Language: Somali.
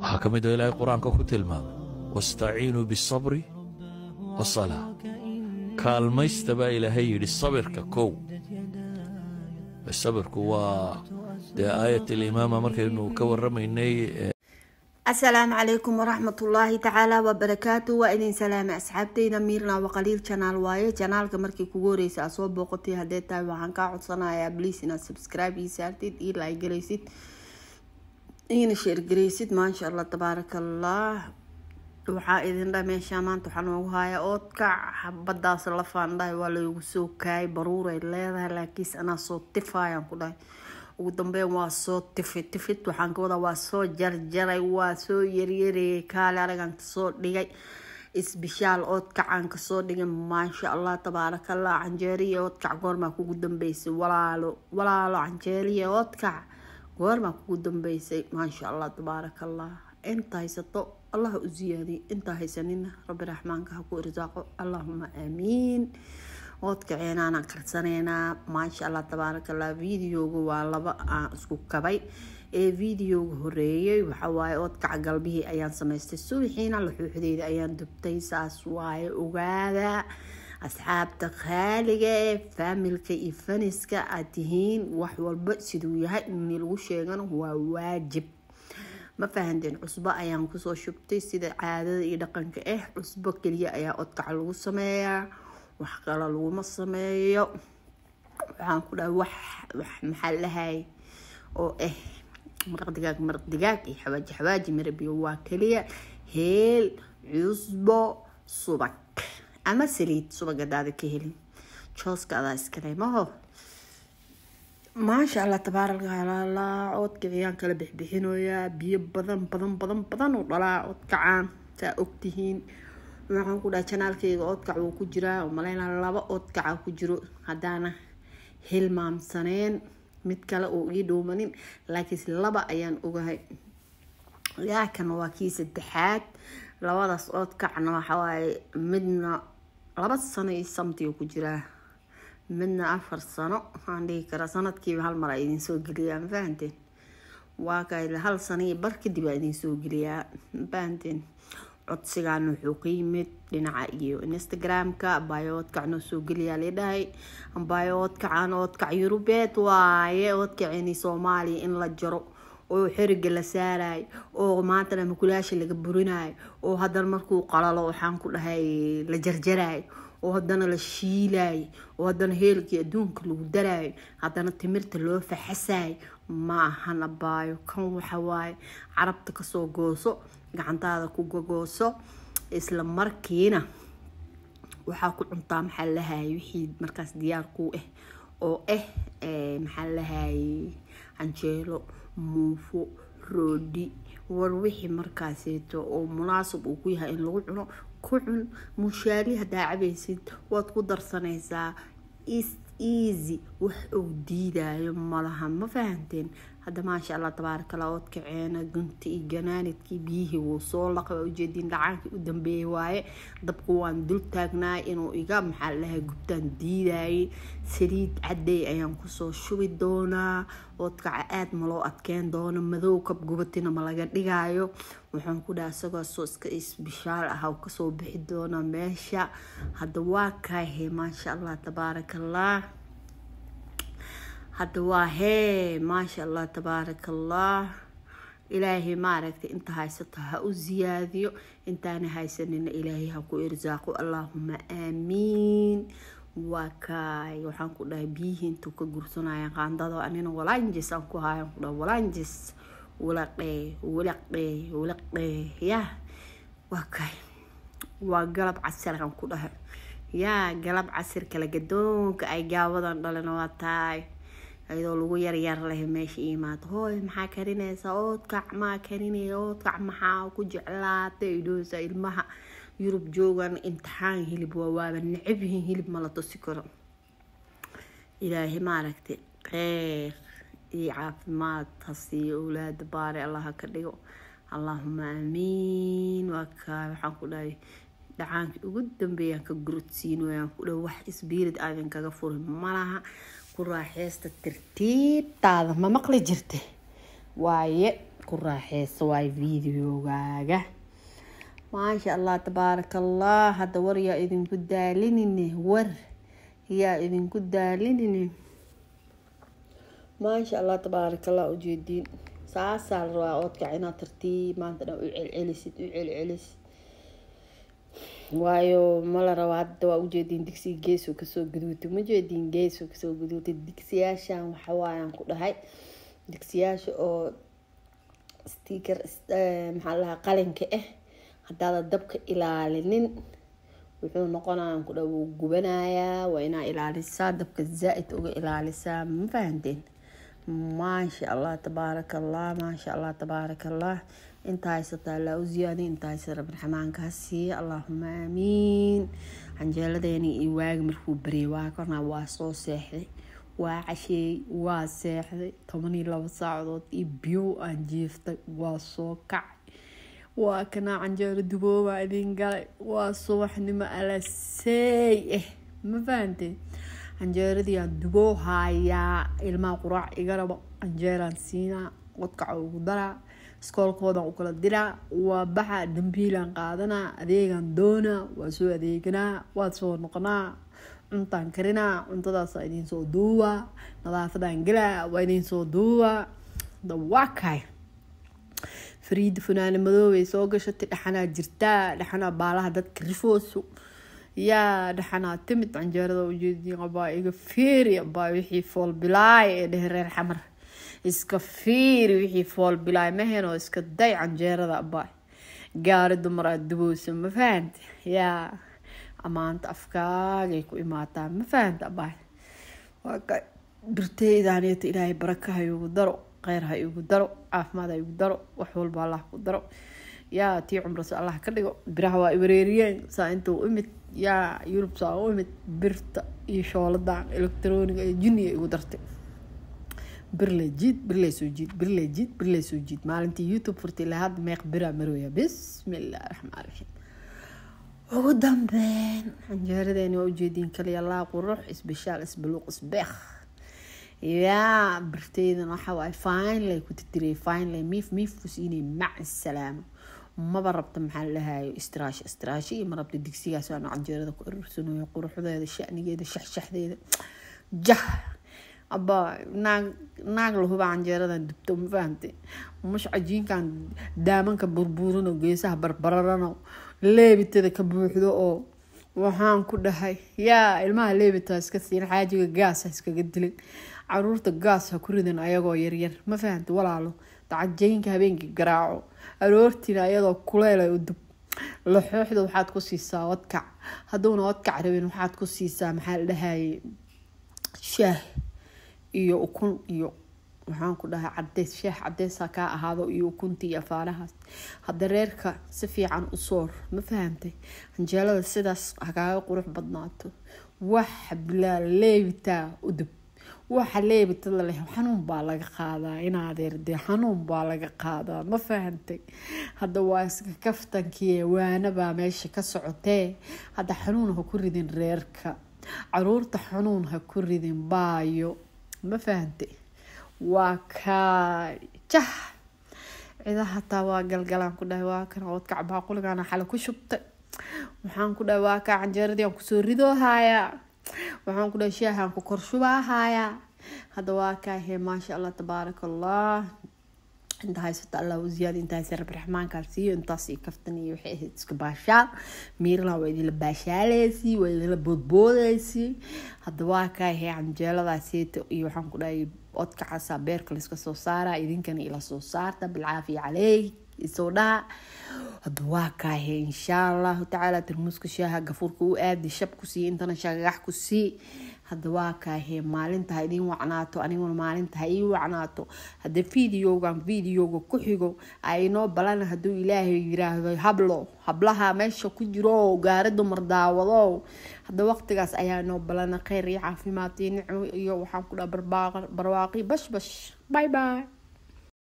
waxaa ka mid a ah ilaahay qur-aanka ku tilmaamay wastaciinuu bisabri wasalaa kaalmaysta baa ilaahay yidhi sabirka kow sabirku waa dee aayat alimaama markaynu ka warramaynay asalaamu calaykum waraxmatullaahi tacaala wabarakaatu waa idin salaamay asxaabteyda miirna waa janaal waaye janaalka markii kugu horeysa aad soo booqotay haddee tahay waxaan kaa codsanayaa bliis inaad subscribe iyo saartid iyo laagelaysid igana sheergareysid maasha allah tabaaraka allah waxaa idin dha meeshaa maanta waxaa noogu haaya oodkac xabadaas lafaan dhahay waa laygu soo kaayay baruuray leedahay laakiinse anaa soo tifaayaan ku dhahay ugu dambeyn waa soo tifi tifid waxaan ka wadaa waa soo jarjaray waa soo yaryareeyay kaale anagaan kasoo dhigay isbishaal oodkacaan kasoo dhigay maasha allah tabaaraka canjeeriya oodkac goormaa kugu dambeysay walaalo walaalo canjeeriya oodkac goormaa kugu dambeysay maasha allah tabaarakallah allah inta haysato allah u siyaadiyo inta haysanina rabbi raxmaanka haku irsaaqo allahuma aamiin oodka ceenaanaan karsanaynaa maasha allah tabaaraka allah videoga waa laba aan isku kabay ee videoga horeeyay waxawaaye oodkaca galbihii ayaan samaystay subixiina laxuuxdeeda ayaan dubtay saas waaye ogaadaa asxaabta khaaliga ee faamilka iyo faniska aad tihiin wax walba siduu yahay in lagu sheegana waa waajib ma fahanteen cusbo ayaan kusoo shubtay sida caadada iyo dhaqanka ah cusbo keliya ayaa odkaca lagu sameeyaa wax kalo laguma sameeyo waxaan ku dhaha wax wax maxaa lahay oo ah eh, maraq digaag maraq digaag iyo xawaaji xawaaji mirabiyo waa keliya heel cusbo subag ama saliid subagadaada ka helin jooska adaa iskale maasha allah tabaarakaala codka ayaan kala bixbixinoyaa biyo badan badan badan badan u dhalaa codkacaan saa ogtihiin waxaan ku dhaha janaalkayga codkac wuu ku jiraa maleyna laba codkaca ku jiro haddaana hilmaamsaneen mid kale oo ii dhoomanin laakiinse laba ayaan ogahay yaakana waa kii saddexaad labadaas codkacna waxawaaye midna laba sano iyo samtiga ku jiraa midna afar sano aan dhihi kara sanadkiiba hal mar a idin soo ma fahanteen waa kaa hal sano iyo bar kadib aa idin geliyaa ma fahanteen codsigan wuxuu ka yimid dhinaca iyo instagram-ka baayo odkacnoo soo geliyaa la dhahay baayo odkacan odkac yurubeed waaye odkaceni soomaaliya in la jaro oo xeriga la saarayo oo maantana makulaasha laga burinayo oo haddana markuu qalalo waxaan ku dhahay la jarjarayo oo haddana la shiilayo oo haddana heelkii adduunka lagu darayo haddana timirta loo faxasayo ma ahana baayo kan waxawaaye carabta kasoo gooso gacantaada ku gogooso isla markiina waxaa ku cuntaa maxaa lahaye wixii markaas diyaar kuu ah eh, oo ah maxaa lahaye canjeelo muufo roodi war wixii markaaseeto oo munaasab uu ku yahay in lagu cuno ku cun mushaali haddaa cabaysid waad ku darsanaysaa is easy wax uu diidayo malaha ma fahanteen hadda maasha allah tabaarkala ood kaceena iyo ganaanadkii biyihii wuu soo laqa waa ujeediin dhacaankii u dambeeyay waaye dabku waan dul taagnaa inuu iga maxaa lahaa gubtaan diidayay saliid cadday ayaan kusoo shubi doonaa oodkaca aada ma loo adkeen doona madow kab gubatina ma laga dhigaayo waxaan ku dhaha isagoo ah, soo iska isbishaal ah kasoo bixi doona meesha hadda waa kaahe maasha allah tabaarakallah hadda waa hee maasha allah tabaarak allah ilaahay maaragtay inta haysato ha u siyaadiyo intaana haysanina ilaahay ha ku irsaaqo allaahuma aamiin waa kaay waxaan ku dhahay biyihii intuu ka gursanayaan qaandada anina walanjis aan ku hayan ku dhaha walanjis walaqee walaqee walaqee yah waa kaay waa galab casir aan ku dhahay yaa galab casirka lagadoonka ay gaawadan dhalin waa tahay iyadoo lagu yaryar leh meesha imaado hooy maxaa karinaysaa oodkac maa karinaya oodkac maxaa ku jeclaatay idhoosa ilmaha yurub joogan imtixaan hilib waa waaba necabyihiin hilib ma la tusi karo ilaahay maaragtay kheer iyo caafimaad hasiiyo owlaada baare allaha ka dhigo allaahuma aamiin waa kaa waxaan ku dhahay dhacaanki ugu dambeeyaan ka gurudsiin waayaan ku dhow wax isbiirid aadan ah kaga furin malaha ku raaxeysta tartiibtaada ma maqli jirta waaye ku raaxeysa waaye videogaaga maasha allah tabaaraka allah hadda war yaa idinku daalinine war yaa idinku daalinine maasha allah tabaaraka allah ujeediin saasaa la oodkac inaad tartiib maanta dhan u celcelisid u celcelisid waayo mala rabo hadda waa ujeediin digsiga geeso kasoo guduutay ma jeediin kasoo guduutay digsiyaashan waxawaayaan ku dhahay digsiyaasha oo stiker eh, maxaa qalinka ah eh, haddaada dabka ilaalinin wuxuu noqonayaan ku dhaha wuu gubanayaa waa inaa ilaalisaa dabka zaa-id uga ilaalisaa ma fahanteen maasha allah tabaarak allah maasha allah tabaarak allah inta haysato u ziyaadi inta haysa rabirxamaankaa siiya allaahuma aamiin canjeeladeeni iyo waagi markuu baryay waa waa soo seexday waa casheeyey waa seexday toban iyo labo saacadood iyo biyow aan jiiftay waa soo kacay waa kanaa canjeero dubooba idin galay waa subaxnimo alaseey eh ma fahanteen canjeeradiiaan duboo haayaa ilmaa quraac iga canjeeraan siinaa qodkaca ugu daraa iskoolkooda u kala diraa waa baxa dambiilaan qaadanaa adeegaan doonaa waa soo adeeganaa waad soo noqonaa cuntaan karinaa cuntadaas waa idiin soo duubaa nadaafadaan gelaa waa idiin soo duubaa waa kaay fariida funaana madoobay soo gashatay dhaxanaa jirtaa dhaxanaa baalaha dadka rifooso yaa dhaxanaa timid canjeerada ujeedin abaa iga feeri abaa wixii foolbilaay ee dhehe reer xamar iska fiiri wixii fool bilaay mahayn oo iska day canjeerada abaay gaari dumar aad dubowsa ma fahanta yaa ammaanta afkaagay ku imaataa ma fahanta abaay birteydaaneta ilaahay baraka ha igu daro kheyr ha igu daro caafimaad ha igu daro wax walba allah ku daro yaa tii cumrasa allah ka dhigo biraha waa iwareeriyeen saa inta imid yaa yurub saa u imid birta iyo shooladan electroniga ee juniya igu dartay birle jiid برلجيت برلسوجيت برلجيت برلسوجيت مالنتي يوتيوب فرتي لهاد ميق برا مرويا بسم الله الرحمن الرحيم ugu dambeen canjeeradeeni waa ujeediin kaliya laa qurux isbishaal isbaluuq isbeekh yaa birtaydan waxa waay finlay ku titiriyay finlay miif miifku siinay maca salaamo maba rabta maxaa la dhahayo istraashi istraashi iyo ma rabta digsigaas waanu canjeerada ku arursanayo quruxdeeda shanigeeda shaxshaxdeeda jah abba naag naag lahuba canjeeradan dubto ma fahamte mash cajiinkan daamanka burburano geesaha barbararano leebitada ka buuxdo oo waxaan ku dhahay yaa ilmaha leebita iska siin xaajiga gaas iskaga dilin caruurta gaas ha ku ridan ayagoo yaryar ma fahamta walaalo dacajaynka habeenkii garaaco aroortiina ayadoo kuleelay udub laxooxda waxaad ku siisaa wadkac hadduuna wadkac rabin waxaad ku siisaa maxaa la dhahaye shaah iyo ukun iyo maxaan ku dhahay cadeys sheex cadeysa kaa ahaado iyo ukunta iyo afaarahaas hadda reerka si fiican u soor ma fahamtay hanjeelada sidaas hakaaga qurux badnaato waxa bilaa leebitaa udub waxa leebitada leh xanuun baa laga qaadaa inadeer dee xanuun baa laga qaadaa ma fahantay hadda waa iska kaftankiie waanabaa meesha ka socotee hadda xanuun ha ku ridin reerka caruurta xanuun ha ku ridin baayo ma fahantay waa kaadhi jah cidaa hataa waa galgalaan ku dhahay waa kan ood kacbaha xala ku shubtay waxaan ku dhahay waa kaa canjeeradii aan kusoo ridoo haayaa waxaan ku dhahay shaahaan ku korshubaa hadda waa kaa he maasha allah tabaaraka allah inta haysata allah u ziyaada inta haysa rabraxmaankaa siiyo intaas i kaftaniyo waxay ahayd iska baashaal miirlaha waa idinla baashaalaysi waa idinla boodboodaysi hadda waa kaahee canjeeladaa seeta iyo waxaan ku dhahay odka beerka layska soo saara idinkana ila soo saarta bilcaafiya caleyk isoo dhaha hadda waa kaahee inshaa allahu tacaala tarmuuska shaaha gafuurka u aadi shab ku siiya intana shaagax ku sii hadda waa kaahee maalinta ha idiin wacnaato aniguna maalinta ha ii wacnaato hadda videogan videoga ku xigo aynoo balana haduu ilaahay yiraahdo hablo hablaha meesha ku jiro gaari dumar daawado hadda waqtigaas ayaa noo balana kheyr iyo caafimaad iyo nicmo iyo waxaan ku dhaha barbaaqi bashbash by by